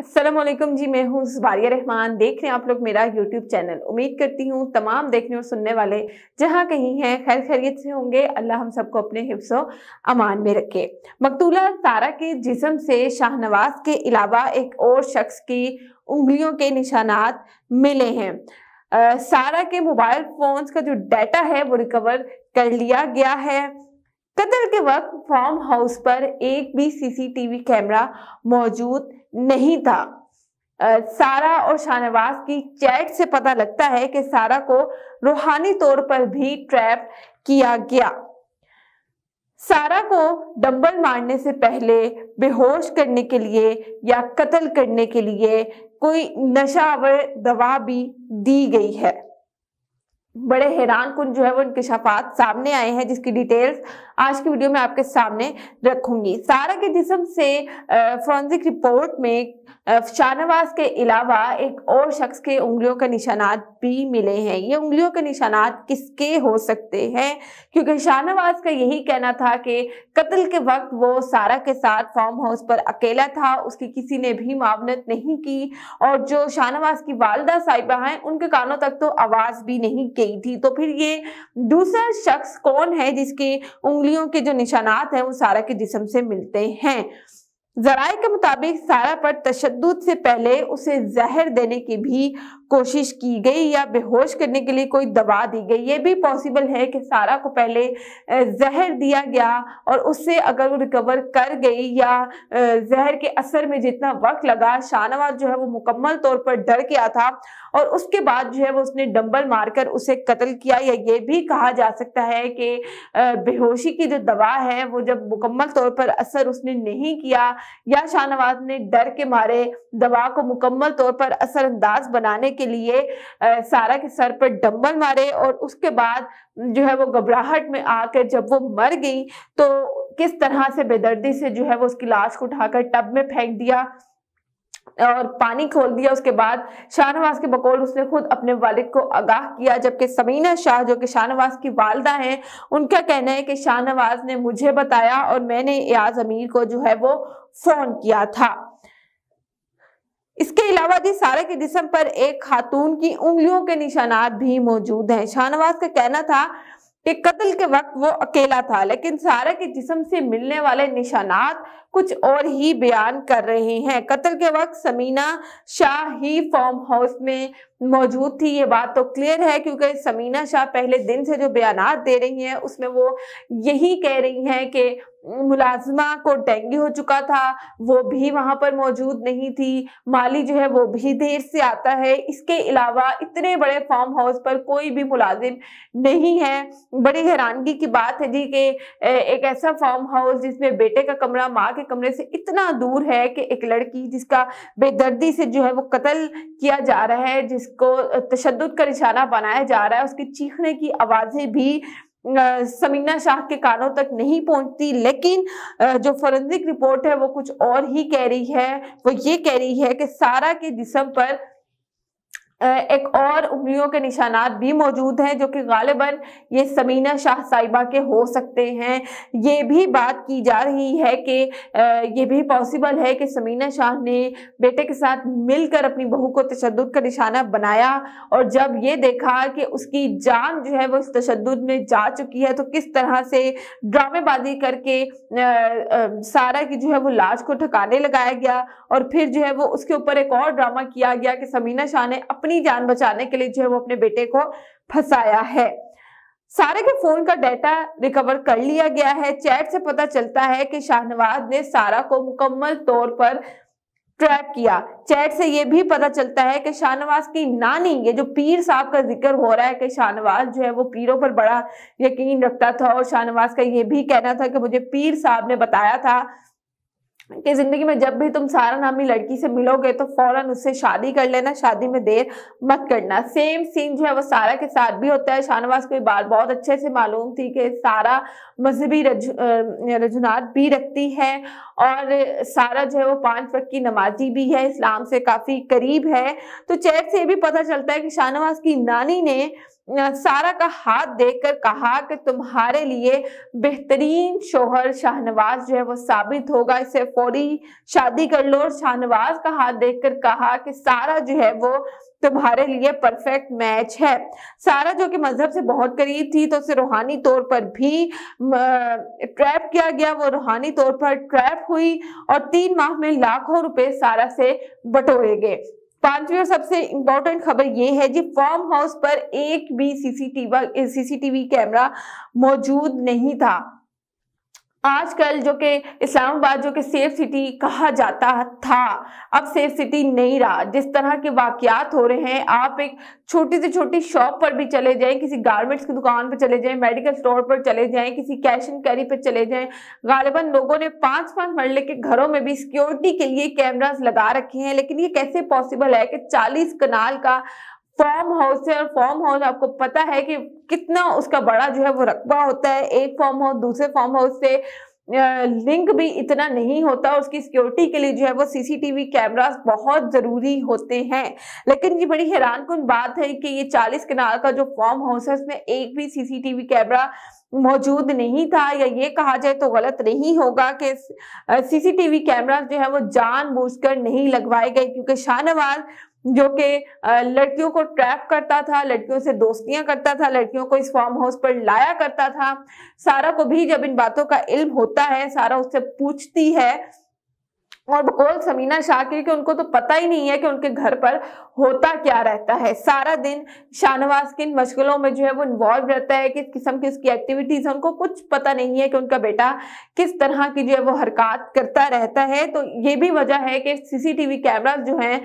असलम जी मैं हूँ जुबारिया रहमान देख रहे हैं आप लोग मेरा यूट्यूब चैनल उम्मीद करती हूँ तमाम देखने और सुनने वाले जहाँ कहीं हैं खैर खैरियत से होंगे अल्लाह हम सबको अपने हिफ्स अमान में रखे मकतूला सारा के जिसम से शाहनवाज के अलावा एक और शख्स की उंगलियों के निशानात मिले हैं आ, सारा के मोबाइल फोन्स का जो डाटा है वो रिकवर कर लिया गया है कतल के वक्त फार्म हाउस पर एक भी सीसीटीवी कैमरा मौजूद नहीं था सारा और शाहनवाज की चैट से पता लगता है कि सारा को रूहानी तौर पर भी ट्रैप किया गया सारा को डंबल मारने से पहले बेहोश करने के लिए या कत्ल करने के लिए कोई नशावर दवा भी दी गई है बड़े हैरान कुन जो है वो इंकशाफात सामने आए हैं जिसकी डिटेल्स आज की वीडियो में आपके सामने रखूंगी सारा के जिसम से फॉरेंसिक रिपोर्ट में शाहनवाज के अलावा एक और शख्स के उंगलियों के निशानात भी मिले हैं ये उंगलियों के निशानात किसके हो सकते हैं क्योंकि शाहनवाज का यही कहना था कि कत्ल के वक्त वो सारा के साथ फॉर्म हाउस पर अकेला था उसकी किसी ने भी मावनत नहीं की और जो शाहनवाज की वालदा साहिबा हैं उनके कानों तक तो आवाज़ भी नहीं गई थी तो फिर ये दूसरा शख्स कौन है जिसके उंगलियों के जो निशानात हैं वो सारा के जिसम से मिलते हैं जराये के मुताबिक सारा पर तशद से पहले उसे जहर देने की भी कोशिश की गई या बेहोश करने के लिए कोई दवा दी गई ये भी पॉसिबल है कि सारा को पहले जहर दिया गया और उससे अगर वो रिकवर कर गई या जहर के असर में जितना वक्त लगा शाहनवाज जो है वो मुकम्मल तौर पर डर गया था और उसके बाद जो है वो उसने डंबल मारकर उसे कत्ल किया या ये भी कहा जा सकता है कि बेहोशी की जो दवा है वो जब मुकम्मल तौर पर असर उसने नहीं किया या शाहनवाज ने डर के मारे दवा को मुकम्मल तौर पर असरअंदाज बनाने के लिए सारा के सर पर डम्बल मारे और उसके बाद जो है वो घबराहट में आकर जब वो मर गई तो किस तरह से बेदर्दी से जो है वो उसकी लाश को उठाकर टब में फेंक दिया और पानी खोल दिया उसके बाद शाहनवाज के बकौल उसने खुद अपने वालिद को आगाह किया जबकि समीना शाह जो कि शाहनवाज की वालदा हैं उनका कहना है कि शाहनवाज ने मुझे बताया और मैंने याज अमीर को जो है वो फ़ोन किया था इसके अलावा जी के जिसम पर एक खातून की उंगलियों के निशानात भी मौजूद हैं शाहनवाज का कहना था कि कत्ल के वक्त वो अकेला था लेकिन सारा के जिसम से मिलने वाले निशानात कुछ और ही बयान कर रहे हैं कत्ल के वक्त समीना शाह ही फॉर्म हाउस में मौजूद थी ये बात तो क्लियर है क्योंकि समीना शाह पहले दिन से जो बयान दे रही हैं उसमें वो यही कह रही हैं कि मुलाजमा को डेंगू हो चुका था वो भी वहाँ पर मौजूद नहीं थी माली जो है वो भी देर से आता है इसके अलावा इतने बड़े फार्म हाउस पर कोई भी मुलाजिम नहीं है बड़ी हैरानगी की बात है जी कि एक ऐसा फार्म हाउस जिसमें बेटे का कमरा माँ के कमरे से इतना दूर है कि एक लड़की जिसका बेदर्दी से जो है वो कत्ल किया जा रहा है जिस जिसको तशद का निशाना बनाया जा रहा है उसके चीखने की आवाज़ें भी समीना शाह के कानों तक नहीं पहुंचती लेकिन जो फॉरेंसिक रिपोर्ट है वो कुछ और ही कह रही है वो ये कह रही है कि सारा के जिसम पर एक और उंगलियों के निशानात भी मौजूद हैं जो कि गालिबा ये समीना शाह साहिबा के हो सकते हैं ये भी बात की जा रही है कि ये भी पॉसिबल है कि समीना शाह ने बेटे के साथ मिलकर अपनी बहू को तशद का निशाना बनाया और जब ये देखा कि उसकी जान जो है वो इस तशद में जा चुकी है तो किस तरह से ड्रामेबाजी करके सारा की जो है वो लाश को ठकाने लगाया गया और फिर जो है वो उसके ऊपर एक और ड्रामा किया गया कि समीना शाह ने अपने अपनी जान बचाने के लिए जो है वो अपने बेटे को फंसाया है सारे के फोन का डाटा रिकवर कर लिया गया है चैट से पता चलता है कि शाहनवाज ने सारा को मुकम्मल तौर पर ट्रैप किया चैट से ये भी पता चलता है कि शाहनवाज की नानी ये जो पीर साहब का जिक्र हो रहा है कि शाहनवाज जो है वो पीरों पर बड़ा यकीन रखता था और शाहनवाज का ये भी कहना था कि मुझे पीर साहब ने बताया था कि जिंदगी में जब भी तुम सारा नामी लड़की से मिलोगे तो फौरन उससे शादी कर लेना शादी में देर मत करना सेम सीन जो है वो सारा के साथ भी होता है शाहनवाज को बात बहुत अच्छे से मालूम थी कि सारा मजहबी रजु, रजुनात भी रखती है और सारा जो है वो पांच वक्त की नमाजी भी है इस्लाम से काफ़ी करीब है तो चैट से ये भी पता चलता है कि शाहनवाज की नानी ने सारा का हाथ देकर कहा कि तुम्हारे लिए बेहतरीन शोहर शाहनवाज जो है वो साबित होगा इसे फौरी शादी कर लो और शाहनवाज का हाथ देखकर कहा कि सारा जो है वो तुम्हारे लिए परफेक्ट मैच है सारा जो कि मजहब से बहुत करीब थी तो उसे रूहानी तौर पर भी ट्रैप किया गया वो रूहानी तौर पर ट्रैप हुई और तीन माह में लाखों रुपए सारा से बटोरे गए पांचवी और सबसे इंपॉर्टेंट खबर ये है जी फॉर्म हाउस पर एक भी सीसीटीवी सीसीटीवी कैमरा मौजूद नहीं था आजकल जो कि इस्लामाबाद जो कि सेफ सिटी कहा जाता था अब सेफ सिटी नहीं रहा जिस तरह के वाकयात हो रहे हैं आप एक छोटी से छोटी शॉप पर भी चले जाएं किसी गारमेंट्स की दुकान पर चले जाएं मेडिकल स्टोर पर चले जाएं किसी कैश एंड कैरी पर चले जाएं गालिबा लोगों ने पांच पाँच मरले के घरों में भी सिक्योरिटी के लिए कैमराज लगा रखे हैं लेकिन ये कैसे पॉसिबल है कि चालीस कनाल का फॉर्म हाउस है और फॉर्म हाउस आपको पता है कि कितना उसका बड़ा जो है वो रकबा होता है एक फॉर्म हाउस दूसरे फॉर्म हाउस से लिंक भी इतना नहीं होता उसकी सिक्योरिटी के लिए जो है वो सीसीटीवी कैमरास बहुत ज़रूरी होते हैं लेकिन ये बड़ी हैरान कन बात है कि ये 40 किनार का जो फॉर्म हाउस है उसमें एक भी सीसीटीवी कैमरा मौजूद नहीं था या ये कहा जाए तो गलत नहीं होगा कि सीसीटीवी कैमरा जो है वो जानबूझकर नहीं लगवाए गए क्योंकि शाहनवाज जो कि लड़कियों को ट्रैप करता था लड़कियों से दोस्तियां करता था लड़कियों को इस फार्म हाउस पर लाया करता था सारा को भी जब इन बातों का इल्म होता है सारा उससे पूछती है और बकौल समीना शाह के कि उनको तो पता ही नहीं है कि उनके घर पर होता क्या रहता है सारा दिन शाहनवाज की इन मशगलों में जो है वो इन्वॉल्व रहता है किस किस्म की उसकी एक्टिविटीज है उनको कुछ पता नहीं है कि उनका बेटा किस तरह की जो है वो हरकत करता रहता है तो ये भी वजह है कि सीसीटीवी कैमरा जो हैं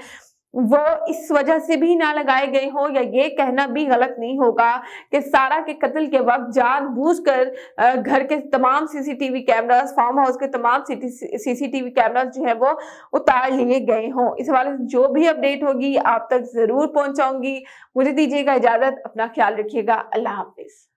वो इस वजह से भी ना लगाए गए हो या ये कहना भी गलत नहीं होगा कि सारा के कत्ल के वक्त जानबूझकर घर के तमाम सीसीटीवी कैमरास फार्म हाउस के तमाम सीसीटीवी कैमरास जो है वो उतार लिए गए हों इस हवाले से जो भी अपडेट होगी आप तक जरूर पहुंचाऊंगी मुझे दीजिएगा इजाजत अपना ख्याल रखिएगा अल्लाह हाफिज़